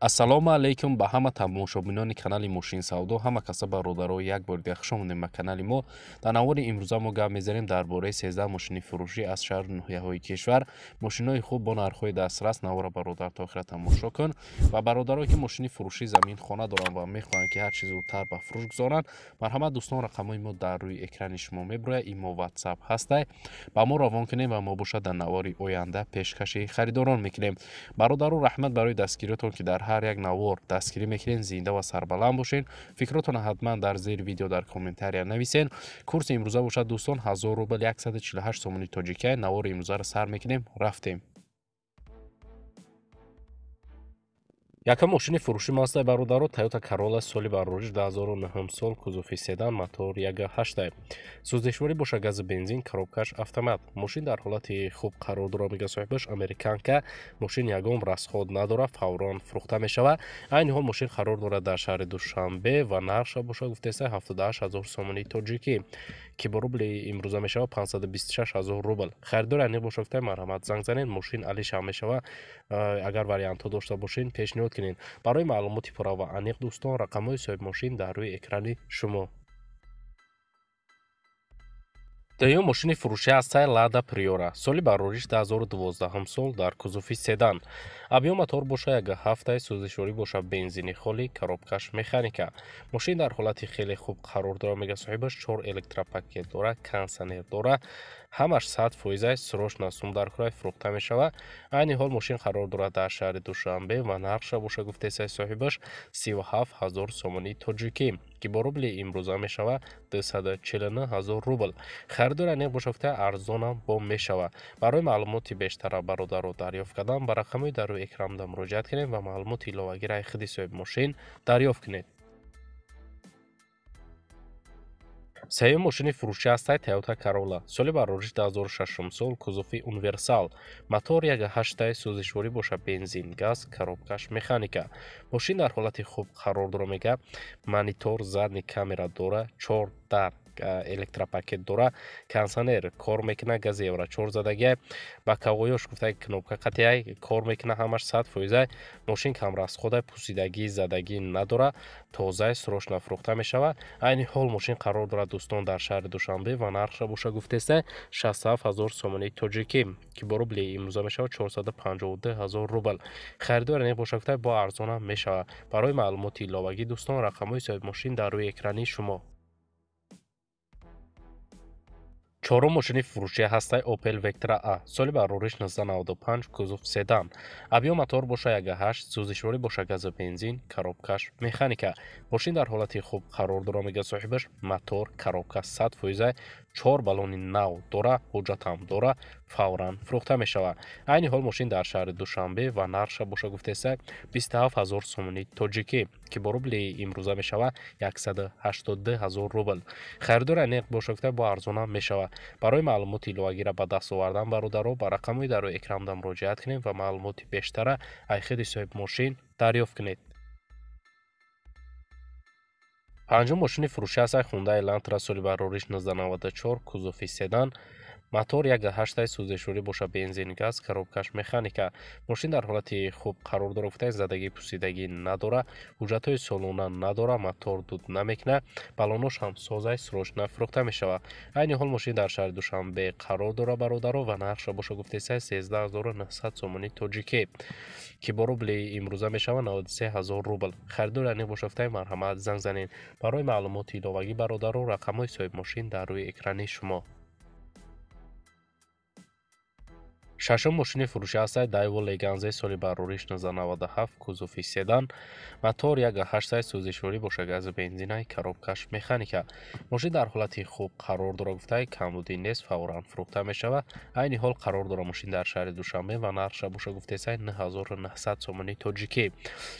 ассалому алайкум ба ҳама тамошобинони канали мошин савдо ҳама каса бародаро як бори дигар хушо омадем ба канали мо дар навори имрӯза мо гап мезанем дар бораи сездаҳ мошини фурӯшӣ аз шаҳру ноҳияҳои кишвар мошинҳои хуб бо нархҳои дастрас навора бародар то охира тамошо кун ва бародаро ки мошини фурӯши замин хона доранд ва мехоҳанд ки ҳар чи зудтар ба фурӯш гузоранд марҳамат дӯстон рақамҳои мо дар рӯи экрани шумо мебирояд имо ватсап ҳастай ба мо равон кунем ва мо бошад дар навори оянда пешкаши харидорон мекунем бародару раҳмат барои дастгириотон ки дар ҳар як навор дастгирӣ мекунед зинда ва сарбаланд бошед фикротона ҳатман дар зери видео дар комментария нависед курси имрӯза бошад дӯстон 1000 рубл 148 сомони тоҷикия навори имрӯзаро сар мекунем рафтем яка мошини фурӯши маздаи бародаро тайёта карола соли барори 209 сол кузуфи седан мотор 18 сӯздишворӣ боша гази бензин коробкаш автомат мошин дар ҳолати хуб қарор доромига соҳибаш американка мошин ягон расход надора фавран фурӯхта мешавад айни ҳол мошин қарор дорад дар шаҳри душанбе ва нарша боша гуфтеса 78 0 сомонии тоҷикӣ ки бо рубли имрӯза мешавад 526 0 рубл харидори аниқ боша гуфта марҳамат занг занед мошин алишав мешавад Э, агар вариантҳо дошта бошед пешниҳод кунед барои маълумоти пурра ва аниқ дӯстон рақамҳои соҳибмошин дар рӯи экрани шумо дуюм мошини фурӯшӣ аз сай лада приора соли барориш 2012 сол дар кузуфи седан абёматор боша як ҳафтаи сӯзишворӣ боша бензини холӣ коробкаш механика мошин дар ҳолати хеле хуб қарор дора мега соҳибаш чор электропакет дора кансонер дора ҳамаш сад фоизаи срош насум дар кура фурӯхта мешавад айни ҳол мошин қарор дорад дар шаҳри душанбе ва нарша боша гуфтесаи соҳибаш 37000 сомонии тоҷикӣ ки бо рубли имрӯза мешавад 249000 рубл харидор айне боша гуфта арзонам бо мешавад барои маълумоти бештара бародаро дарёфт кардан ба рақамҳои дару экранда муроҷиат кунед ва маълумоти иловагираи хиди соҳиби мошин дарёфт кунед саҳиби мошини фурӯшӣ ҳастай тайота карола соли барориш 206 сол кузуфи универсал мотор 18 сӯзишворӣ бошад бензин газ коробкаш механика мошин дар ҳолати хуб қарор доромега монитор задни камера дора чор дар электропакет дора кансонер кор мекуна газевра чорзадаги ба кавоёш гуфтаи кнопка қатеай кор мекуна ҳамаш сад фоиза мошин камрас худа пусидаги задаги надора тозаи срош нафурӯхта мешава айни ҳол мошин қарор дорад дӯстон дар шаҳри душанбе ва нарха буша гуфтеста 67 сомони тоҷикӣ ки бо рубли имрӯза мешавад 452 рубл харидор не боша гуфта бо арзона мешавад барои маълумоти иловагӣ дӯстон рақамҳои соҳибмошин дар рӯи экрани шумо чорум мошини фурӯшӣ ҳастаи опел вектра а соли барори 1995 кузуф седан абё мотор боша 18 сӯзишворӣ боша газа бензин коробкаш механика мошин дар ҳолати хуб қарор дора мегӯяд соҳибаш мотор коробка 100 фоиза чор балони нав дора ҳуҷҷатам дора фавран фурӯхта мешавад айни ҳол мошин дар шаҳри душанбе ва нарша боша гуфтеса 27000 сомони тоҷикӣ ки бо рубли имрӯза мешавад 182000 рубл харидори аниқ боша гуфта бо арзона мешавад барои маълумоти иловагира ба даст овардан бародаро ба рақамҳои дарои экранда муроҷиат кунед ва маълумоти бештара ай худи соҳиб мошин дарёфт кунед панҷум мошини фурӯшиасай хундаи лантра соли барориш 1994 кузуфи седан мотор як гаштаи сӯзишӯрӣ боша бензин газ коробкаш механика мошин дар ҳолати хуб қарор дорафта задагӣ пусидагӣ надора ҳуҷҷатҳои солона надора мотор дуд намекуна балонош ҳам созаи суроҷ нафурӯхта мешавад айни ҳол мошин дар шаҳри душанбе қарор дора бародаро ва нархша боша гуфта са 13900 сомони тоҷикӣ ки бо рубли имрӯза мешавад 93000 рубл харидор яъне боша гуфтаи марҳамат занг занед барои маълумоти иловагӣ бародаро рақамҳои соҳибмошин дар рӯи экрани шумо шашум мошини фурӯшӣ ҳастай дайво леганзаи соли барори 1997 кузуфи седан мотор 18 сӯзишворӣ бошак аз бензинаи коробкаш механика мошин дар ҳолати хуб қарор дора гуфтаи камбуди нес фавран фурӯхта мешавад айни ҳол қарор дора мошин дар шаҳри душанбе ва нарша боша гуфтесаи 9900 сомони тоҷикӣ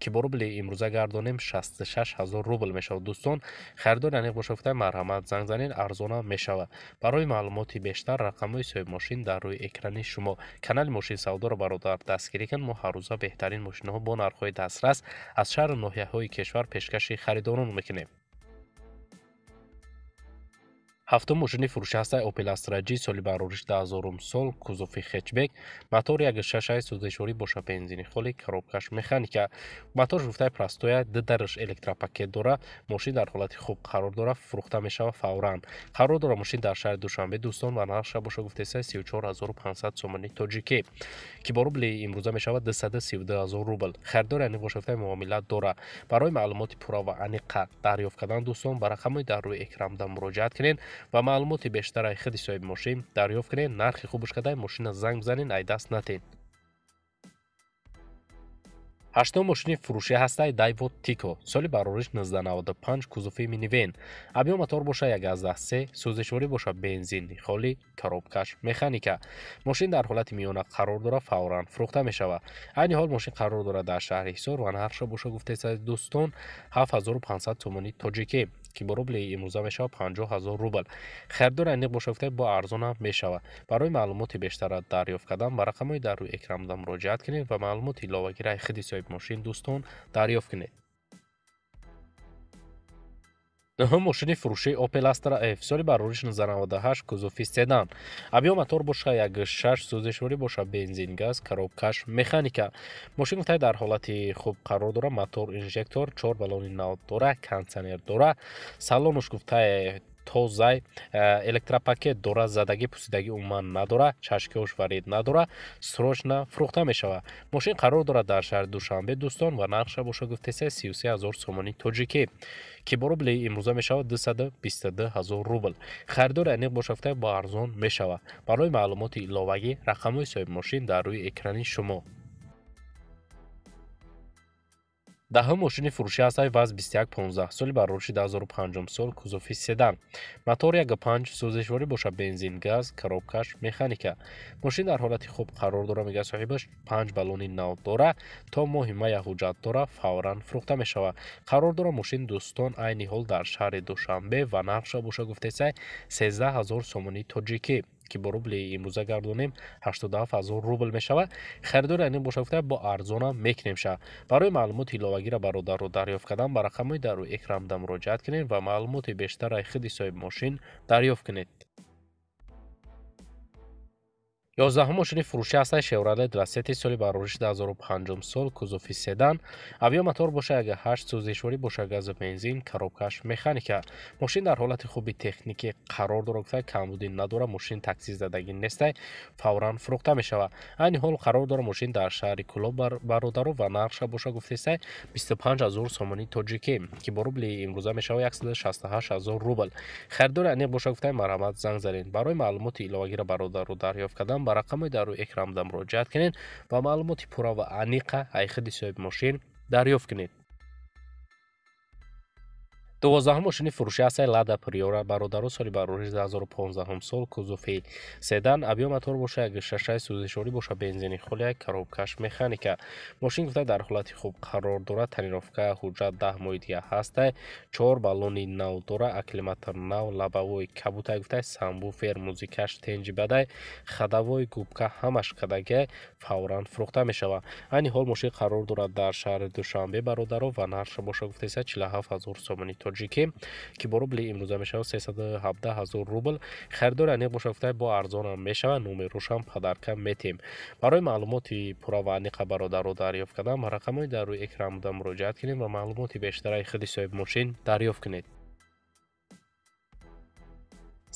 ки бо рубли имрӯза гардонем 66000 рубл мешавад дӯстон харидори аниқ боша гуфтаи марҳамат занг занин арзона мешавад барои маълумоти бештар рақамҳои соҳибмошин дар рӯи экрани шумо کانال موشی سودا را برود در دستگیری بهترین ماشین و با دسترس از شهر نوحیه های کشور پشکشی خریدانون میکنیم. ҳафтум мошини фурӯшастаи опел астраҷи соли барори 2000 сол кузофи хечбек мотор 16 сӯзишори боша бензини холи коробкаш механика мотор жуфтаи простоя ддрш электропакет дора мошин дар ҳолати хуб қарор дора фурӯхта мешава фавран қарор дора мошин дар шаҳри душанбе дӯстон ва нарша боша гуфтеса 34500 сомони тоҷикӣ ки бо рубли имрӯза мешавад 232000 рубл харидор яъне боша гуфтаи муомила дора барои маълумоти пурра ва аниқа дарёфт кардан дӯстон ба рақамои дар рӯи экранда муроҷиат кунед ва маълумоти бештарай хиди соҳиби мошин дарёфт кунед нархи хубуш кардаи мошина занг бизанед ай даст натед ҳаштум мошини фурӯшӣ ҳастай дайво тико соли барориш 1995 кузуфи минивен объём атор боша 113 сӯзишворӣ боша бензини холӣ коробкаш механика мошин дар ҳолати миёна қарор дора фавран фурӯхта мешавад айни ҳол мошин қарор дорад дар шаҳри ҳисор ва нархша боша гуфтесади дӯстон 7500 сомони тоҷикӣ که به روبل امروزه میشه 50000 روبل خریدار اندیق با ارزان میشوه برای معلومات بیشتر دریافت کردن به های در روی اکرام مراجعه کنید و معلومات الاوگی رای خدی صاحب ماشین دوستان دریافت کنید ҳам мошини фурӯшии опел астра f соли барори 1998 кузуфи седан абё мотор боша 16 сӯзишворӣ боша бензин газ коробкаш механика мошин гуфтае дар ҳолати хуб қарор дора мотор инжектор чор балони нав дора кондисионер дора салонуш гуфтае тозай э, электропакет дора задаги пусидаги умуман надора чашкиош варид надора срочно фурӯхта мешавад мошин қарор дорад дар шаҳри душанбе дӯстон ва нарха боша гуфтеса 33 0 сомони тоҷикӣ ки борубли имрӯза мешавад 222 0 рубл харидори аниқ боша гуфта бо арзон мешавад барои маълумоти иловагӣ рақамҳои соҳиби мошин дар рӯи экрани шумо даҳум мошини фурӯши асай ваз 2115 соли ба рушди 2005 сол кузофи седан мотор 15 сӯзишворӣ бошад бензин газ коробкаш механика мошин дар ҳолати хуб қарор дора мегӯяд соҳибаш панҷ балони нав дора то моҳи мая ҳуҷҷат дора фавран фурӯхта мешавад қарор дора мошин дӯстон айни ҳол дар шаҳри душанбе ва нақша боша гуфтесай 13 ҳазор сомони тоҷикӣ ки бо рубли имрӯза гардонем 87000 рубл мешава харидор яъне бошафта бо арзона мекунем ша барои маълумоти иловагира бародарро дарёфт кардан ба рақамҳои дар рӯи экранда муроҷиат кунед ва маълумоти бештара худи соҳиби мошин дарёфт кунед ёздаҳум мошини фурӯши аслаи шевролет ва сети соли ба рушди ҳазору панҷум сол кузуфи седан авиомотор бошага ҳашт сӯзишворӣ боша газу бензин коробкаш механика мошин дар ҳолати хуби техникӣ қарор дорокта камбудӣ надора мошин таксизадагӣ нестай фавран фурӯхта мешавад айни ҳол қарор дора мошин дар шаҳри кӯлоб бародару ва нарша боша гуфтестай 25000 сомони тоҷикӣ ки бо рубли имрӯза мешавад 168000 рубл харидори аниқ боша гуфтай марҳамат занг заред барои маълумоти иловагира бародару дарёфт кардан телефон ба рақами дар рӯи экранда муроҷиат кунед ва маълумоти пурра ва аниқа айхиди соҳиби мошин дарёфт кунед дувоздаҳум мошини фурӯшиасаи лада приора бародару соли барори 2015 сол кузуфи седан объёматор боша як шашаи сӯзишворӣ боша бензини хули як коробкаш механика мошин гуфта дар ҳолати хуб қарор дорад тренировка ҳуҷҷат даҳ моҳи дигар ҳастай чор баллони нав дора аклиматор нав лабавои кабутай гуфтай самбуфер музикаш тенҷи бадай хадавои губка ҳамаш кадаге фавран фурӯхта мешавад айни ҳол мошин қарор дорад дар шаҳри душанбе бародаров ва нарша боша гуфтаса 47 ҳазор сомони тоҷикӣ ки бо рубли имрӯза мешавад 317 0 рубл харидори аниқ мушофитаи бо арзонам мешава номи рӯшан падарка метим барои маълумоти пурра ва аниқа бародару дарёфт кардан ба рақамҳои дар рӯи экранда муроҷиат кунед ва маълумоти бештараи хиди соҳиб мошин дарёфт кунед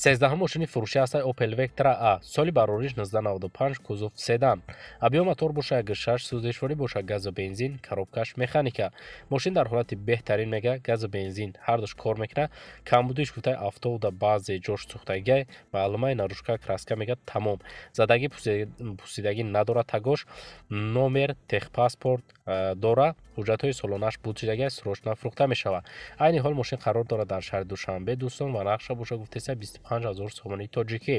сездаҳум мошини фурӯши ҳастаи опел вектра а соли барориш 1995 кузов седан абё мотор бошад гшаш сӯзишворӣ бошад газу бензин коробкаш механика мошин дар ҳолати беҳтарин мега газу бензин ҳардуш кор мекунад камбудиш гуфтаи автовда баъзе ҷош сӯхтагиа маълумаи нарушка краска мега тамом задагӣ пусидагӣ надора тагош номер техпаспорт э, дора ҳуҷҷатҳои солонааш бутидагия сурочнафурӯхта мешавад айни ҳол мошин қарор дорад дар шаҳри душанбе дӯстон ва нақша боша гуфтеса 5000 сомонии тоҷикӣ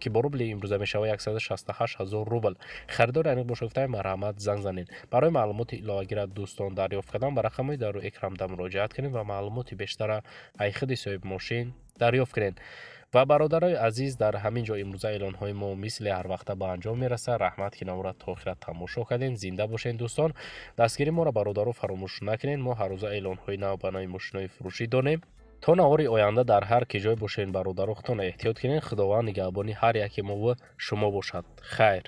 ки бо рубли имрӯза мешава 168000 рубл харидори аниқ бо шуфтаи марҳамат занг занед барои маълумоти иловагира дӯстон дарёфт кардан ба рақамҳои дару экрамда муроҷиат кунед ва маълумоти бештара ай худи соҳиби мошин дарёфт кунед ва бародарои азиз дар ҳамин ҷо имрӯза эълонҳои мо мисли ҳарвақта ба анҷом мерасад раҳмат ки наворад то охират тамошо кардем зинда бошед дӯстон дастгири моро бародару фаромӯш накунед мо ҳаррӯза эълонҳои нав ба нави мошинҳои фурӯшӣ донем то наҳори оянда дар ҳар ки ҷой бошед бародарухтон эҳтиёт кунед худованд нигаҳбони ҳар яке мову шумо бошад хайр